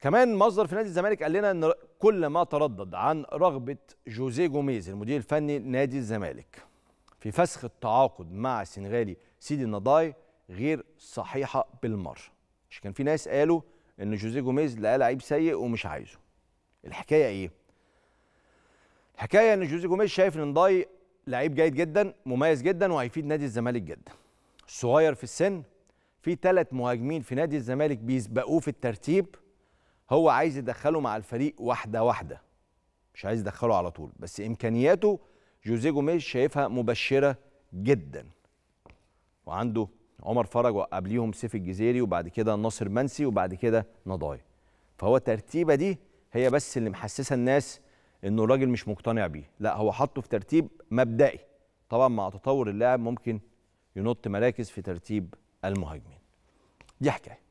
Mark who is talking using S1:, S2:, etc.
S1: كمان مصدر في نادي الزمالك قال لنا ان كل ما تردد عن رغبه جوزيه جوميز المدير الفني نادي الزمالك في فسخ التعاقد مع السنغالي سيدي النضاي غير صحيحه بالمره مش كان في ناس قالوا ان جوزيه جوميز لقى لعيب سيء ومش عايزه الحكايه ايه الحكايه ان جوزيه جوميز شايف ان النضاي لعيب جيد جدا مميز جدا وهيفيد نادي الزمالك جدا صغير في السن في ثلاث مهاجمين في نادي الزمالك بيسبقوه في الترتيب هو عايز يدخله مع الفريق واحده واحده مش عايز يدخله على طول بس امكانياته جوزيه جوميز شايفها مبشره جدا وعنده عمر فرج وقبليهم سيف الجزيري وبعد كده ناصر منسي وبعد كده نضاي فهو الترتيبه دي هي بس اللي محسسه الناس انه الراجل مش مقتنع بيه لا هو حطه في ترتيب مبدئي طبعا مع تطور اللاعب ممكن ينط مراكز في ترتيب المهاجمين دي حكايه